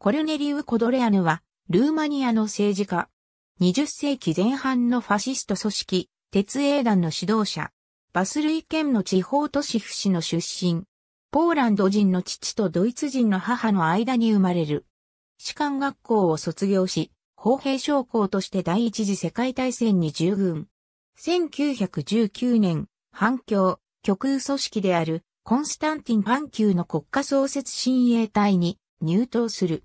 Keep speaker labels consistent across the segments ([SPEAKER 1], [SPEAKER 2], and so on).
[SPEAKER 1] コルネリウ・コドレアヌは、ルーマニアの政治家。20世紀前半のファシスト組織、鉄英団の指導者。バスルイ県の地方都市府市の出身。ポーランド人の父とドイツ人の母の間に生まれる。士官学校を卒業し、砲兵将校として第一次世界大戦に従軍。1919年、反共、極右組織である、コンスタンティン・パンキューの国家創設親衛隊に入党する。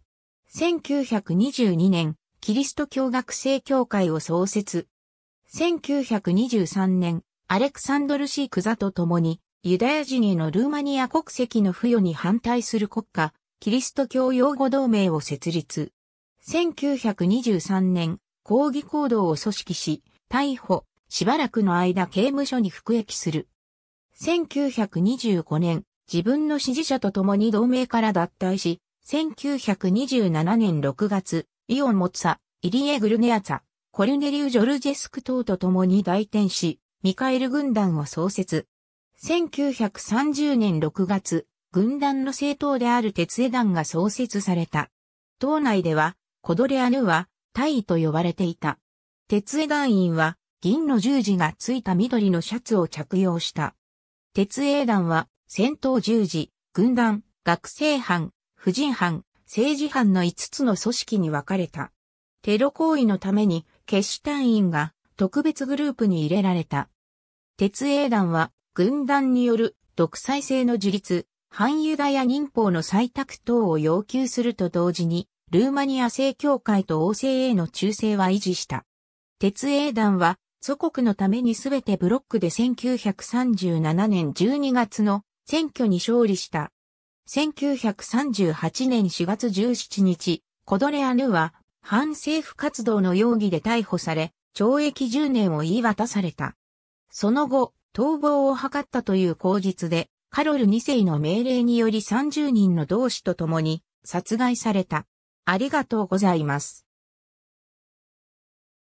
[SPEAKER 1] 1922年、キリスト教学生協会を創設。1923年、アレクサンドル・シークザと共に、ユダヤ人へのルーマニア国籍の付与に反対する国家、キリスト教擁護同盟を設立。1923年、抗議行動を組織し、逮捕、しばらくの間刑務所に服役する。1925年、自分の支持者と共に同盟から脱退し、1927年6月、イオンモツァ、イリエ・グルネアツァ、コルネリュ・ジョルジェスク等と共に来店し、ミカエル軍団を創設。1930年6月、軍団の政党である鉄枝団が創設された。党内では、コドレアヌは、大尉と呼ばれていた。鉄枝団員は、銀の十字がついた緑のシャツを着用した。鉄英団は、戦闘十字、軍団、学生班、婦人犯、政治犯の5つの組織に分かれた。テロ行為のために、決死隊員が特別グループに入れられた。鉄英団は、軍団による独裁性の樹立、反ユダヤ民法の採択等を要求すると同時に、ルーマニア正教会と王政への忠誠は維持した。鉄英団は、祖国のためにすべてブロックで1937年12月の選挙に勝利した1938年4月17日、コドレアヌは反政府活動の容疑で逮捕され、懲役10年を言い渡された。その後、逃亡を図ったという口実で、カロル2世の命令により30人の同志と共に殺害された。ありがとうございます。